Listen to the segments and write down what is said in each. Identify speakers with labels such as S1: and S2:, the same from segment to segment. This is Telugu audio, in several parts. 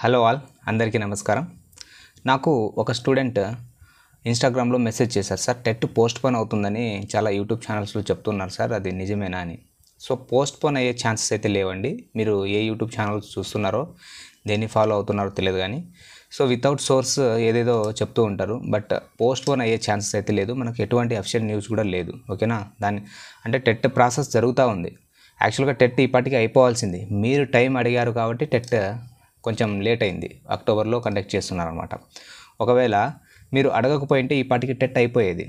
S1: హలో ఆల్ అందరికీ నమస్కారం నాకు ఒక స్టూడెంట్ ఇన్స్టాగ్రామ్లో మెసేజ్ చేశారు సార్ టెట్ పోస్ట్ పోన్ అవుతుందని చాలా యూట్యూబ్ ఛానల్స్లో చెప్తున్నారు సార్ అది నిజమేనా అని సో పోస్ట్ పోన్ అయ్యే ఛాన్సెస్ అయితే లేవండి మీరు ఏ యూట్యూబ్ ఛానల్స్ చూస్తున్నారో దేన్ని ఫాలో అవుతున్నారో తెలియదు కానీ సో వితౌట్ సోర్స్ ఏదేదో చెప్తూ ఉంటారు బట్ పోస్ట్ పోన్ అయ్యే ఛాన్సెస్ అయితే లేదు మనకు ఎటువంటి అఫిషియల్ న్యూస్ కూడా లేదు ఓకేనా దాని అంటే టెట్ ప్రాసెస్ జరుగుతూ ఉంది యాక్చువల్గా టెట్ ఇప్పటికీ అయిపోవాల్సింది మీరు టైం అడిగారు కాబట్టి టెట్ కొంచెం లేట్ అయింది అక్టోబర్లో కండక్ట్ చేస్తున్నారనమాట ఒకవేళ మీరు అడగకపోయింటే ఈ పాటికి టెట్ అయిపోయేది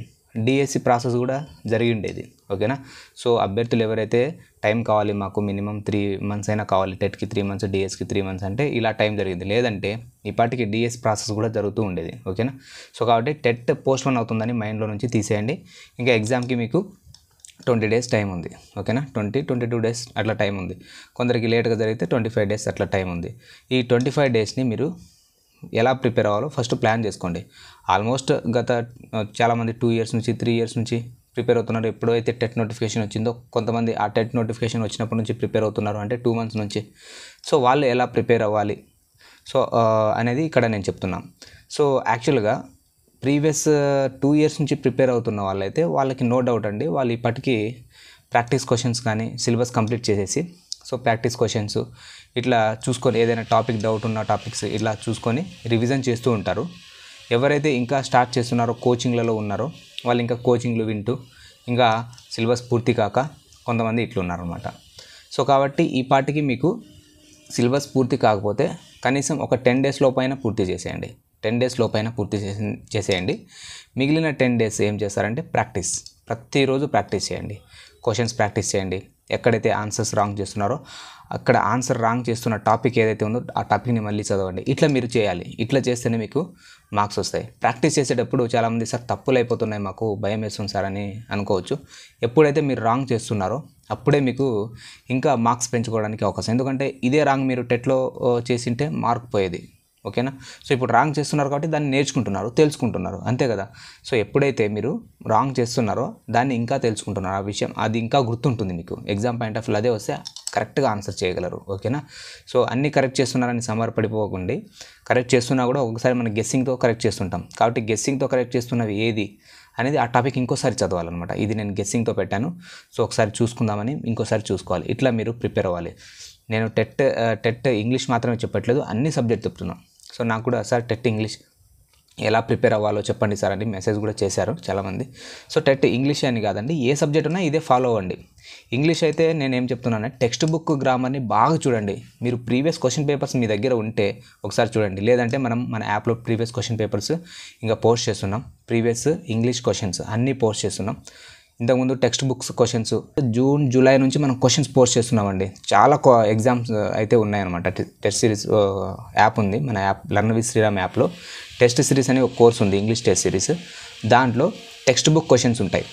S1: డిఎస్సి ప్రాసెస్ e కూడా జరిగి ఉండేది ఓకేనా సో అభ్యర్థులు ఎవరైతే టైం కావాలి మాకు మినిమం త్రీ మంత్స్ అయినా కావాలి టెట్కి త్రీ మంత్స్ డిఎస్కి త్రీ మంత్స్ అంటే ఇలా టైం జరిగింది లేదంటే ఇప్పటికి డిఎస్ ప్రాసెస్ కూడా జరుగుతూ ఉండేది ఓకేనా సో కాబట్టి టెట్ పోస్ట్ పోన్ అవుతుందని మైండ్లో నుంచి తీసేయండి ఇంకా ఎగ్జామ్కి మీకు ట్వంటీ డేస్ టైం ఉంది ఓకేనా ట్వంటీ ట్వంటీ టూ డేస్ అట్లా టైం ఉంది కొందరికి లేట్గా జరిగితే ట్వంటీ ఫైవ్ డేస్ అట్లా టైం ఉంది ఈ ట్వంటీ ఫైవ్ డేస్ని మీరు ఎలా ప్రిపేర్ అవ్వాలో ఫస్ట్ ప్లాన్ చేసుకోండి ఆల్మోస్ట్ గత చాలామంది టూ ఇయర్స్ నుంచి త్రీ ఇయర్స్ నుంచి ప్రిపేర్ అవుతున్నారు ఎప్పుడైతే టెట్ నోటిఫికేషన్ వచ్చిందో కొంతమంది ఆ టెట్ నోటిఫికేషన్ వచ్చినప్పటి నుంచి ప్రిపేర్ అవుతున్నారు అంటే టూ మంత్స్ నుంచి సో వాళ్ళు ఎలా ప్రిపేర్ అవ్వాలి సో అనేది ఇక్కడ నేను చెప్తున్నాను సో యాక్చువల్గా ప్రీవియస్ టూ ఇయర్స్ నుంచి ప్రిపేర్ అవుతున్న వాళ్ళైతే వాళ్ళకి నో డౌట్ అండి వాళ్ళు ఇప్పటికీ ప్రాక్టీస్ క్వశ్చన్స్ కానీ సిలబస్ కంప్లీట్ చేసేసి సో ప్రాక్టీస్ క్వశ్చన్స్ ఇట్లా చూసుకొని ఏదైనా టాపిక్ డౌట్ ఉన్న టాపిక్స్ ఇట్లా చూసుకొని రివిజన్ చేస్తూ ఉంటారు ఎవరైతే ఇంకా స్టార్ట్ చేస్తున్నారో కోచింగ్లలో ఉన్నారో వాళ్ళు ఇంకా కోచింగ్లు వింటూ ఇంకా సిలబస్ పూర్తి కాక కొంతమంది ఇట్లున్నారనమాట సో కాబట్టి ఈ పాటికి మీకు సిలబస్ పూర్తి కాకపోతే కనీసం ఒక టెన్ డేస్ లోపైన పూర్తి చేసేయండి టెన్ డేస్ లోపైన పూర్తి చేసి చేసేయండి మిగిలిన టెన్ డేస్ ఏం చేస్తారంటే ప్రాక్టీస్ ప్రతిరోజు ప్రాక్టీస్ చేయండి క్వశ్చన్స్ ప్రాక్టీస్ చేయండి ఎక్కడైతే ఆన్సర్స్ రాంగ్ చేస్తున్నారో అక్కడ ఆన్సర్ రాంగ్ చేస్తున్న టాపిక్ ఏదైతే ఉందో ఆ టాపిక్ని మళ్ళీ చదవండి ఇట్లా మీరు చేయాలి ఇట్లా చేస్తేనే మీకు మార్క్స్ వస్తాయి ప్రాక్టీస్ చేసేటప్పుడు చాలామంది సార్ తప్పులు అయిపోతున్నాయి మాకు భయం వేస్తుంది సార్ అని అనుకోవచ్చు ఎప్పుడైతే మీరు రాంగ్ చేస్తున్నారో అప్పుడే మీకు ఇంకా మార్క్స్ పెంచుకోవడానికి అవకాశం ఎందుకంటే ఇదే రాంగ్ మీరు టెట్లో చేసింటే మార్క్ పోయేది ఓకేనా సో ఇప్పుడు రాంగ్ చేస్తున్నారు కాబట్టి దాన్ని నేర్చుకుంటున్నారు తెలుసుకుంటున్నారు అంతే కదా సో ఎప్పుడైతే మీరు రాంగ్ చేస్తున్నారో దాన్ని ఇంకా తెలుసుకుంటున్నారు ఆ విషయం అది ఇంకా గుర్తుంటుంది మీకు ఎగ్జామ్ పాయింట్ ఆఫ్ అదే వస్తే కరెక్ట్గా ఆన్సర్ చేయగలరు ఓకేనా సో అన్నీ కరెక్ట్ చేస్తున్నారని సమర్పడిపోకండి కరెక్ట్ చేస్తున్నా కూడా ఒకసారి మనం గెస్సింగ్తో కరెక్ట్ చేస్తుంటాం కాబట్టి గెస్సింగ్తో కరెక్ట్ చేస్తున్నవి ఏది అనేది ఆ టాపిక్ ఇంకోసారి చదవాలన్నమాట ఇది నేను గెస్సింగ్తో పెట్టాను సో ఒకసారి చూసుకుందామని ఇంకోసారి చూసుకోవాలి ఇట్లా మీరు ప్రిపేర్ అవ్వాలి నేను టెట్ టెట్ ఇంగ్లీష్ మాత్రమే చెప్పట్లేదు అన్ని సబ్జెక్ట్ చెప్తున్నాను సో నాకు కూడా సార్ టెట్ ఇంగ్లీష్ ఎలా ప్రిపేర్ అవ్వాలో చెప్పండి సార్ అని మెసేజ్ కూడా చేశారు చాలామంది సో టెట్ ఇంగ్లీష్ అని కాదండి ఏ సబ్జెక్ట్ ఉన్నా ఇదే ఫాలో అవ్వండి ఇంగ్లీష్ అయితే నేను ఏం చెప్తున్నాను టెక్స్ట్ బుక్ గ్రామర్ని బాగా చూడండి మీరు ప్రీవియస్ క్వశ్చన్ పేపర్స్ మీ దగ్గర ఉంటే ఒకసారి చూడండి లేదంటే మనం మన యాప్లో ప్రీవియస్ క్వశ్చన్ పేపర్స్ ఇంకా పోస్ట్ చేస్తున్నాం ప్రీవియస్ ఇంగ్లీష్ క్వశ్చన్స్ అన్నీ పోస్ట్ చేస్తున్నాం ఇంతకుముందు text books questions June July నుంచి మనం క్వశ్చన్స్ పోస్ట్ చేస్తున్నామండి చాలా ఎగ్జామ్స్ అయితే ఉన్నాయన్నమాట టెస్ట్ సిరీస్ యాప్ ఉంది మన యాప్ లర్న్ విత్ శ్రీరామ్ యాప్లో టెస్ట్ సిరీస్ అనే ఒక కోర్స్ ఉంది ఇంగ్లీష్ టెస్ట్ సిరీస్ దాంట్లో టెక్స్ట్ బుక్ క్వశ్చన్స్ ఉంటాయి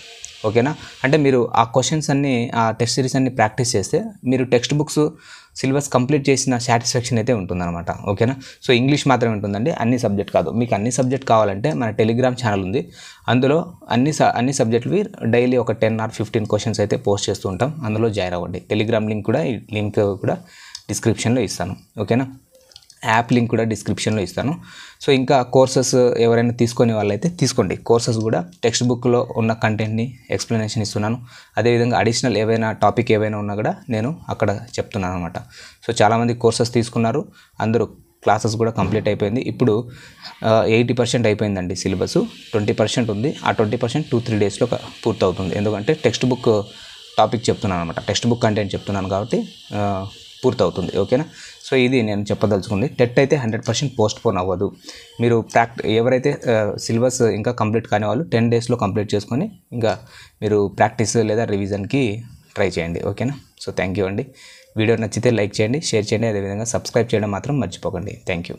S1: ఓకేనా అంటే మీరు ఆ క్వశ్చన్స్ అన్ని ఆ టెక్స్ట్ సిరీస్ అన్ని ప్రాక్టీస్ చేస్తే మీరు టెక్స్ట్ బుక్స్ సిలబస్ కంప్లీట్ చేసిన సాటిస్ఫాక్షన్ అయితే ఉంటుందన్నమాట ఓకేనా సో ఇంగ్లీష్ మాత్రమే ఉంటుందండి అన్ని సబ్జెక్ట్ కాదు మీకు అన్ని సబ్జెక్ట్ కావాలంటే మన టెలిగ్రామ్ ఛానల్ ఉంది అందులో అన్ని అన్ని సబ్జెక్టువి డైలీ ఒక టెన్ ఆర్ ఫిఫ్టీన్ క్వశ్చన్స్ అయితే పోస్ట్ చేస్తూ ఉంటాం అందులో జాయిన్ అవ్వండి టెలిగ్రామ్ లింక్ కూడా ఈ లింక్ కూడా డిస్క్రిప్షన్లో ఇస్తాను ఓకేనా యాప్ లింక్ కూడా డిస్క్రిప్షన్లో ఇస్తాను సో ఇంకా కోర్సెస్ ఎవరైనా తీసుకునే వాళ్ళైతే తీసుకోండి కోర్సెస్ కూడా టెక్స్ట్ బుక్లో ఉన్న కంటెంట్ని ఎక్స్ప్లెనేషన్ ఇస్తున్నాను అదేవిధంగా అడిషనల్ ఏవైనా టాపిక్ ఏవైనా ఉన్నా కూడా నేను అక్కడ చెప్తున్నాను అనమాట సో చాలామంది కోర్సెస్ తీసుకున్నారు అందరూ క్లాసెస్ కూడా కంప్లీట్ అయిపోయింది ఇప్పుడు ఎయిటీ పర్సెంట్ అయిపోయిందండి సిలబస్ ట్వంటీ పర్సెంట్ ఉంది ఆ ట్వంటీ పర్సెంట్ టూ త్రీ డేస్లో పూర్తవుతుంది ఎందుకంటే టెక్స్ట్ బుక్ టాపిక్ చెప్తున్నాను అనమాట టెక్స్ట్ బుక్ కంటెంట్ చెప్తున్నాను కాబట్టి పూర్తవుతుంది ఓకేనా సో ఇది నేను చెప్పదలుచుకుంది టెట్ అయితే హండ్రెడ్ పర్సెంట్ పోస్ట్ పోన్ అవ్వదు మీరు ప్రాక్ట్ ఎవరైతే సిలబస్ ఇంకా కంప్లీట్ కాని వాళ్ళు టెన్ డేస్లో కంప్లీట్ చేసుకొని ఇంకా మీరు ప్రాక్టీస్ లేదా రివిజన్కి ట్రై చేయండి ఓకేనా సో థ్యాంక్ యూ అండి వీడియో నచ్చితే లైక్ చేయండి షేర్ చేయండి అదేవిధంగా సబ్స్క్రైబ్ చేయడం మాత్రం మర్చిపోకండి థ్యాంక్ యూ